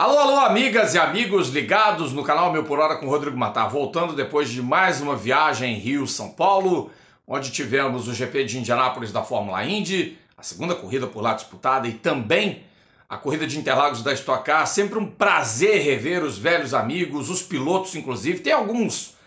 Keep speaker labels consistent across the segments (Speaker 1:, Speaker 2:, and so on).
Speaker 1: Alô, alô, amigas e amigos ligados no canal Meu Por Hora com Rodrigo Matar. Voltando depois de mais uma viagem em Rio-São Paulo, onde tivemos o GP de Indianápolis da Fórmula Indy, a segunda corrida por lá disputada, e também a corrida de Interlagos da Stock Car. Sempre um prazer rever os velhos amigos, os pilotos, inclusive. Tem alguns,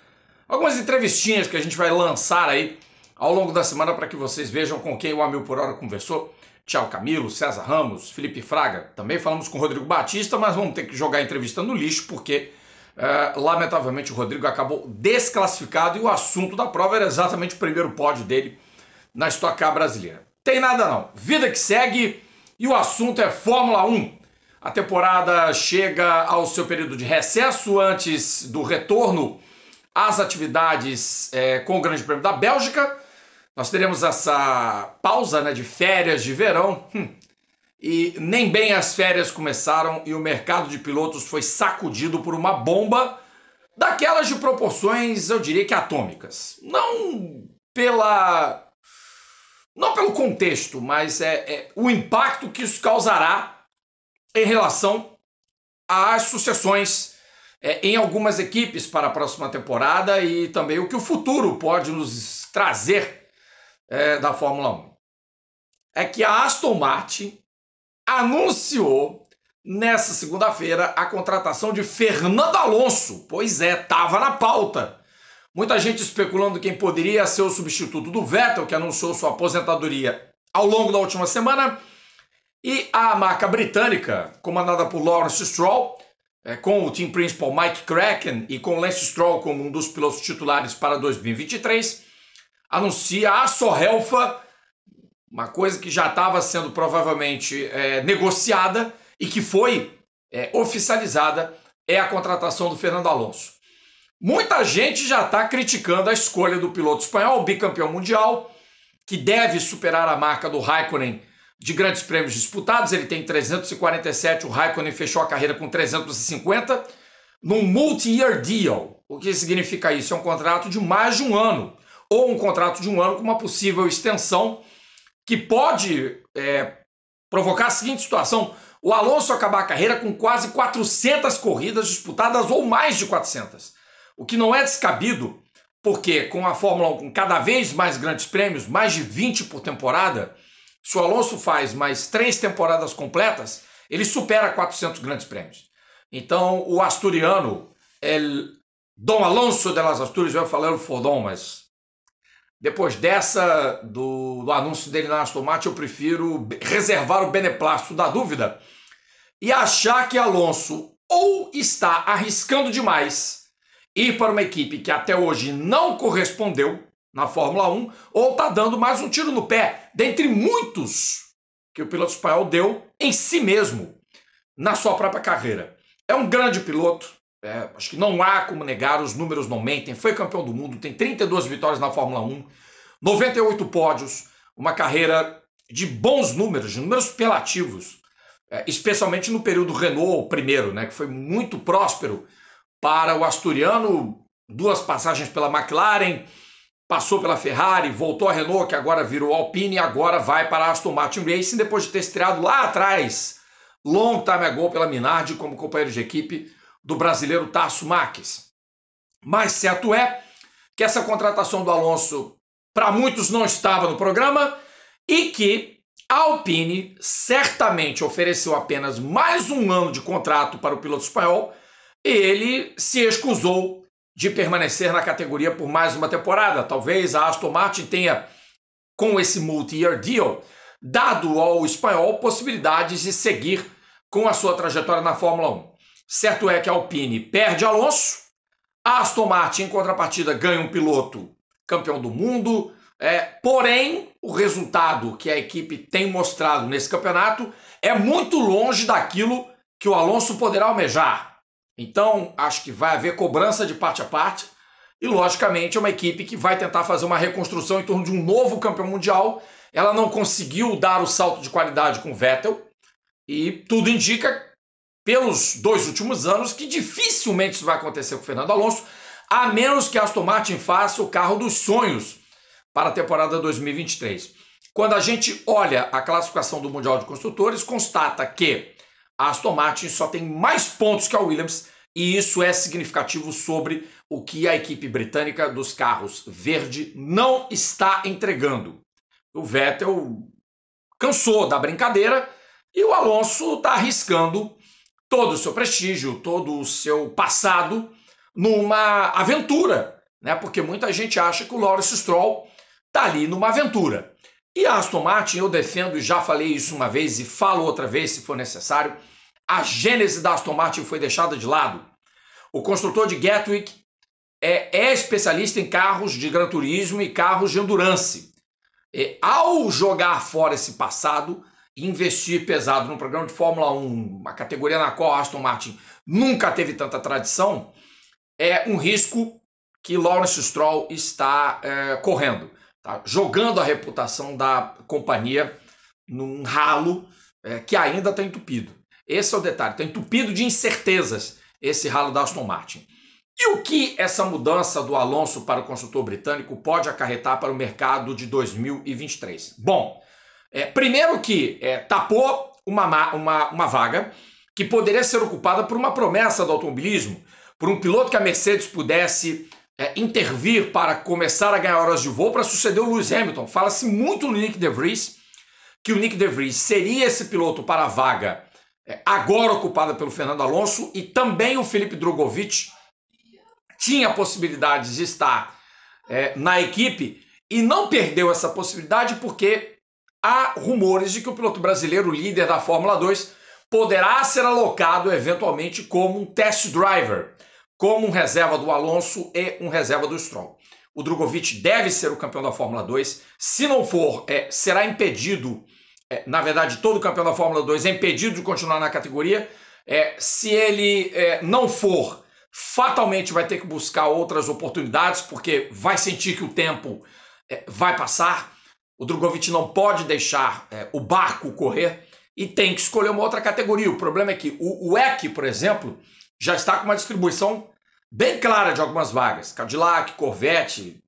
Speaker 1: algumas entrevistinhas que a gente vai lançar aí ao longo da semana para que vocês vejam com quem o Amil Por Hora conversou. Tchau Camilo, César Ramos, Felipe Fraga. Também falamos com o Rodrigo Batista, mas vamos ter que jogar a entrevista no lixo, porque é, lamentavelmente o Rodrigo acabou desclassificado e o assunto da prova era exatamente o primeiro pódio dele na Stock Car brasileira. Tem nada não. Vida que segue e o assunto é Fórmula 1. A temporada chega ao seu período de recesso antes do retorno às atividades é, com o Grande Prêmio da Bélgica. Nós teremos essa pausa né, de férias de verão. Hum. E nem bem as férias começaram e o mercado de pilotos foi sacudido por uma bomba daquelas de proporções, eu diria que atômicas. Não pela. Não pelo contexto, mas é, é o impacto que isso causará em relação às sucessões é, em algumas equipes para a próxima temporada e também o que o futuro pode nos trazer é, da Fórmula 1. É que a Aston Martin anunciou nessa segunda-feira a contratação de Fernando Alonso. Pois é, estava na pauta. Muita gente especulando quem poderia ser o substituto do Vettel, que anunciou sua aposentadoria ao longo da última semana. E a marca britânica, comandada por Lawrence Stroll, é, com o time principal Mike Kraken e com Lance Stroll como um dos pilotos titulares para 2023, anuncia a Sorrelfa, uma coisa que já estava sendo provavelmente é, negociada e que foi é, oficializada, é a contratação do Fernando Alonso. Muita gente já está criticando a escolha do piloto espanhol, bicampeão mundial, que deve superar a marca do Raikkonen de grandes prêmios disputados. Ele tem 347, o Raikkonen fechou a carreira com 350, num multi-year deal. O que significa isso? É um contrato de mais de um ano ou um contrato de um ano com uma possível extensão que pode é, provocar a seguinte situação: o Alonso acabar a carreira com quase 400 corridas disputadas ou mais de 400, o que não é descabido, porque com a Fórmula 1 com cada vez mais grandes prêmios, mais de 20 por temporada, se o Alonso faz mais três temporadas completas, ele supera 400 grandes prêmios. Então, o asturiano, el Dom Alonso de las Asturias, eu ia falar o Fordom, mas depois dessa, do, do anúncio dele na Aston Martin, eu prefiro reservar o beneplácito da dúvida e achar que Alonso ou está arriscando demais ir para uma equipe que até hoje não correspondeu na Fórmula 1, ou está dando mais um tiro no pé, dentre muitos que o piloto espanhol deu em si mesmo, na sua própria carreira. É um grande piloto, é, acho que não há como negar, os números não mentem. Foi campeão do mundo, tem 32 vitórias na Fórmula 1, 98 pódios, uma carreira de bons números, de números pelativos, é, especialmente no período Renault primeiro, né, que foi muito próspero para o asturiano, duas passagens pela McLaren, passou pela Ferrari, voltou à Renault, que agora virou Alpine e agora vai para a Aston Martin Racing, depois de ter estreado lá atrás, long time ago pela Minardi como companheiro de equipe, do brasileiro Tasso Marques. Mas certo é que essa contratação do Alonso, para muitos, não estava no programa e que a Alpine certamente ofereceu apenas mais um ano de contrato para o piloto espanhol e ele se excusou de permanecer na categoria por mais uma temporada. Talvez a Aston Martin tenha, com esse multi-year deal, dado ao espanhol possibilidades de seguir com a sua trajetória na Fórmula 1. Certo é que a Alpine perde Alonso, a Aston Martin, em contrapartida, ganha um piloto campeão do mundo. É, porém, o resultado que a equipe tem mostrado nesse campeonato é muito longe daquilo que o Alonso poderá almejar. Então, acho que vai haver cobrança de parte a parte. E, logicamente, é uma equipe que vai tentar fazer uma reconstrução em torno de um novo campeão mundial. Ela não conseguiu dar o salto de qualidade com o Vettel. E tudo indica pelos dois últimos anos que dificilmente isso vai acontecer com o Fernando Alonso, a menos que a Aston Martin faça o carro dos sonhos para a temporada 2023. Quando a gente olha a classificação do Mundial de Construtores, constata que a Aston Martin só tem mais pontos que a Williams e isso é significativo sobre o que a equipe britânica dos carros verde não está entregando. O Vettel cansou da brincadeira e o Alonso está arriscando todo o seu prestígio, todo o seu passado numa aventura, né? Porque muita gente acha que o Lawrence Stroll tá ali numa aventura. E a Aston Martin, eu defendo, e já falei isso uma vez e falo outra vez se for necessário, a gênese da Aston Martin foi deixada de lado. O construtor de Gatwick é, é especialista em carros de gran turismo e carros de endurance. E ao jogar fora esse passado, investir pesado no programa de Fórmula 1, uma categoria na qual Aston Martin nunca teve tanta tradição, é um risco que Lawrence Stroll está é, correndo, tá? jogando a reputação da companhia num ralo é, que ainda está entupido. Esse é o detalhe, está entupido de incertezas esse ralo da Aston Martin. E o que essa mudança do Alonso para o consultor britânico pode acarretar para o mercado de 2023? Bom, é, primeiro que é, tapou uma, uma, uma vaga que poderia ser ocupada por uma promessa do automobilismo, por um piloto que a Mercedes pudesse é, intervir para começar a ganhar horas de voo para suceder o Lewis Hamilton. Fala-se muito no Nick DeVries, que o Nick DeVries seria esse piloto para a vaga é, agora ocupada pelo Fernando Alonso e também o Felipe Drogovic tinha possibilidades possibilidade de estar é, na equipe e não perdeu essa possibilidade porque há rumores de que o piloto brasileiro, líder da Fórmula 2, poderá ser alocado eventualmente como um test driver, como um reserva do Alonso e um reserva do Stroll. O Drogovic deve ser o campeão da Fórmula 2. Se não for, é, será impedido. É, na verdade, todo campeão da Fórmula 2 é impedido de continuar na categoria. É, se ele é, não for, fatalmente vai ter que buscar outras oportunidades, porque vai sentir que o tempo é, vai passar. O Drogovic não pode deixar é, o barco correr e tem que escolher uma outra categoria. O problema é que o, o EC, por exemplo, já está com uma distribuição bem clara de algumas vagas. Cadillac, Corvette,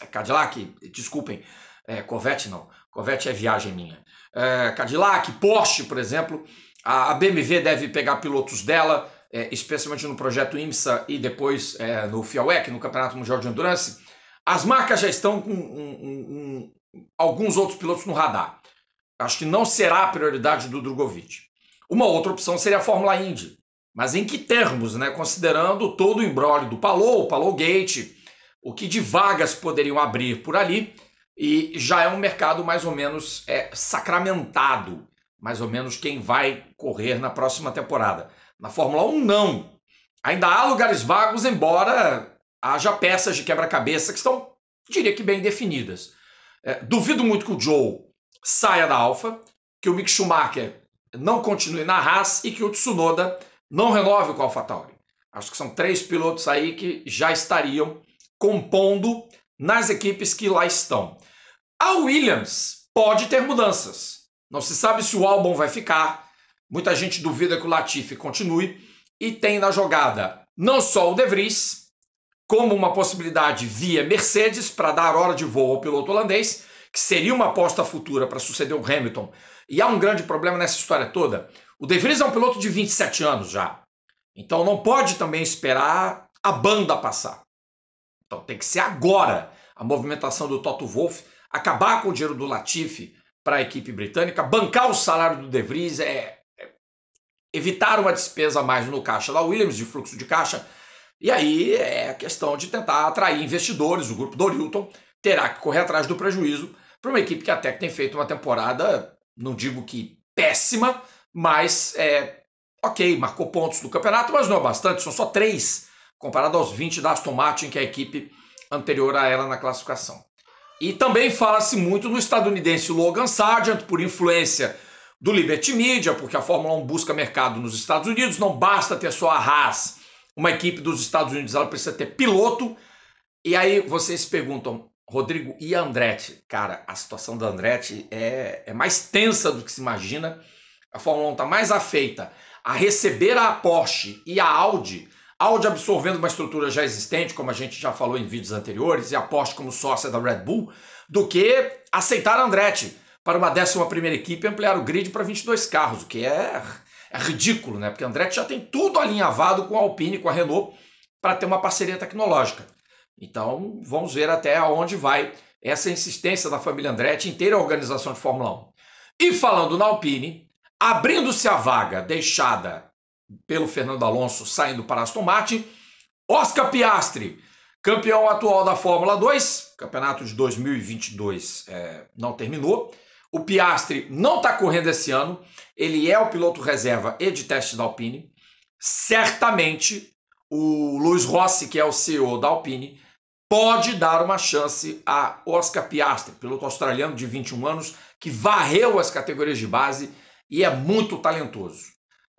Speaker 1: é, Cadillac, desculpem, é, Corvette não, Corvette é viagem minha. É, Cadillac, Porsche, por exemplo, a, a, BMW deve pegar pilotos dela, é, especialmente no projeto IMSA e depois é, no FIAWEC, no Campeonato Mundial de Endurance. As marcas já estão com um, um, alguns outros pilotos no radar. Acho que não será a prioridade do Drogovic. Uma outra opção seria a Fórmula Indy. Mas em que termos, né? Considerando todo o embrólio do Palou, Palou Gate, o que de vagas poderiam abrir por ali, e já é um mercado mais ou menos é, sacramentado, mais ou menos quem vai correr na próxima temporada. Na Fórmula 1, não. Ainda há lugares vagos, embora haja peças de quebra-cabeça que estão, diria que, bem definidas. É, duvido muito que o Joe saia da Alfa, que o Mick Schumacher não continue na Haas e que o Tsunoda não renove com a AlphaTauri. Acho que são três pilotos aí que já estariam compondo nas equipes que lá estão. A Williams pode ter mudanças. Não se sabe se o Albon vai ficar. Muita gente duvida que o Latifi continue. E tem na jogada não só o De Vries, como uma possibilidade via Mercedes para dar hora de voo ao piloto holandês, que seria uma aposta futura para suceder o Hamilton. E há um grande problema nessa história toda. O De Vries é um piloto de 27 anos já. Então não pode também esperar a banda passar. Então tem que ser agora a movimentação do Toto Wolff, acabar com o dinheiro do Latifi para a equipe britânica, bancar o salário do De Vries, é, é, evitar uma despesa a mais no caixa da Williams, de fluxo de caixa, e aí é a questão de tentar atrair investidores. O grupo Dorilton terá que correr atrás do prejuízo para uma equipe que até que tem feito uma temporada, não digo que péssima, mas é, ok, marcou pontos do campeonato, mas não é bastante, são só três, comparado aos 20 da Aston Martin, que é a equipe anterior a ela na classificação. E também fala-se muito no estadunidense Logan Sargent, por influência do Liberty Media, porque a Fórmula 1 busca mercado nos Estados Unidos, não basta ter só a Haas uma equipe dos Estados Unidos, ela precisa ter piloto. E aí vocês perguntam, Rodrigo e Andretti? Cara, a situação da Andretti é, é mais tensa do que se imagina. A Fórmula 1 está mais afeita a receber a Porsche e a Audi. Audi absorvendo uma estrutura já existente, como a gente já falou em vídeos anteriores, e a Porsche como sócia da Red Bull, do que aceitar a Andretti para uma 11 primeira equipe e ampliar o grid para 22 carros, o que é é ridículo, né? Porque a Andretti já tem tudo alinhavado com a Alpine, com a Renault, para ter uma parceria tecnológica. Então, vamos ver até aonde vai essa insistência da família Andretti em ter a organização de Fórmula 1. E falando na Alpine, abrindo-se a vaga deixada pelo Fernando Alonso saindo para Aston Martin, Oscar Piastri, campeão atual da Fórmula 2, campeonato de 2022 é, não terminou, o Piastre não está correndo esse ano, ele é o piloto reserva e de teste da Alpine. Certamente o Luiz Rossi, que é o CEO da Alpine, pode dar uma chance a Oscar Piastri, piloto australiano de 21 anos, que varreu as categorias de base e é muito talentoso.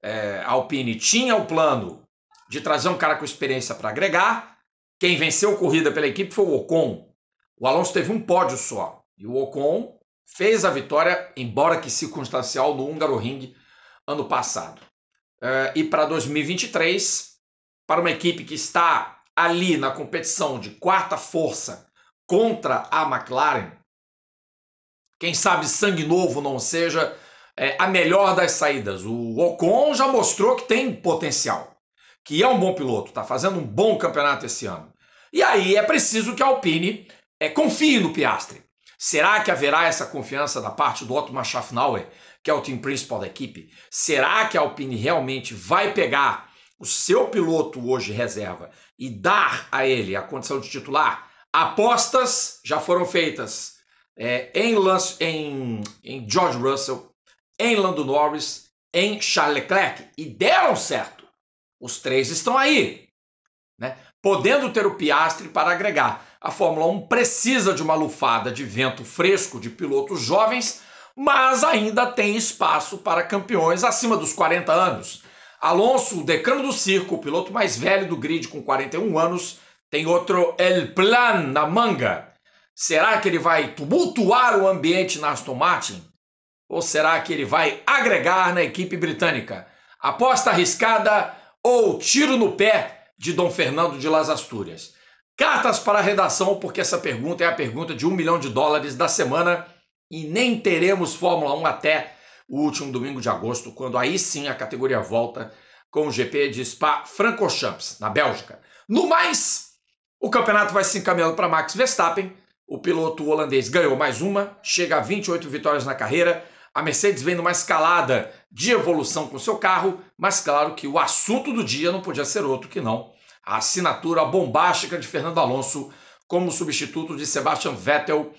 Speaker 1: É, a Alpine tinha o plano de trazer um cara com experiência para agregar. Quem venceu a corrida pela equipe foi o Ocon. O Alonso teve um pódio só. E o Ocon fez a vitória, embora que circunstancial, no Hungaroring ano passado. Eh, e para 2023, para uma equipe que está ali na competição de quarta força contra a McLaren, quem sabe sangue novo não seja é, a melhor das saídas. O Ocon já mostrou que tem potencial, que é um bom piloto, está fazendo um bom campeonato esse ano. E aí é preciso que a Alpine é, confie no Piastre. Será que haverá essa confiança da parte do Otto Schaffnauer, que é o time principal da equipe? Será que a Alpine realmente vai pegar o seu piloto hoje reserva e dar a ele a condição de titular? Apostas já foram feitas é, em, Lance, em, em George Russell, em Lando Norris, em Charles Leclerc e deram certo. Os três estão aí. Né? podendo ter o Piastre para agregar. A Fórmula 1 precisa de uma lufada de vento fresco de pilotos jovens, mas ainda tem espaço para campeões acima dos 40 anos. Alonso, o decano do circo, o piloto mais velho do grid com 41 anos, tem outro El Plan na manga. Será que ele vai tumultuar o ambiente na Aston Martin? Ou será que ele vai agregar na equipe britânica? Aposta arriscada ou tiro no pé de Dom Fernando de Las Astúrias. Cartas para a redação, porque essa pergunta é a pergunta de um milhão de dólares da semana e nem teremos Fórmula 1 até o último domingo de agosto, quando aí sim a categoria volta com o GP de Spa-Francorchamps, na Bélgica. No mais, o campeonato vai se encaminhando para Max Verstappen, o piloto holandês ganhou mais uma, chega a 28 vitórias na carreira, a Mercedes vem numa escalada de evolução com seu carro, mas claro que o assunto do dia não podia ser outro que não a assinatura bombástica de Fernando Alonso como substituto de Sebastian Vettel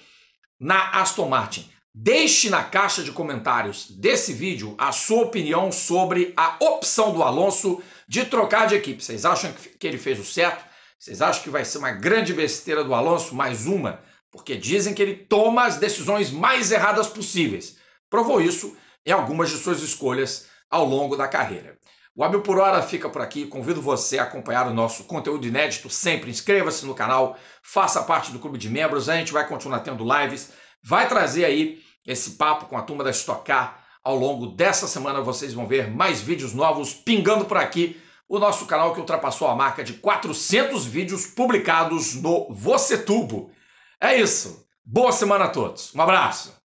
Speaker 1: na Aston Martin. Deixe na caixa de comentários desse vídeo a sua opinião sobre a opção do Alonso de trocar de equipe. Vocês acham que ele fez o certo? Vocês acham que vai ser uma grande besteira do Alonso? Mais uma? Porque dizem que ele toma as decisões mais erradas possíveis. Provou isso em algumas de suas escolhas ao longo da carreira. O Abil por Hora fica por aqui. Convido você a acompanhar o nosso conteúdo inédito sempre. Inscreva-se no canal, faça parte do clube de membros. A gente vai continuar tendo lives, vai trazer aí esse papo com a turma da Estocar. Ao longo dessa semana vocês vão ver mais vídeos novos pingando por aqui. O nosso canal que ultrapassou a marca de 400 vídeos publicados no Você Tubo. É isso. Boa semana a todos. Um abraço.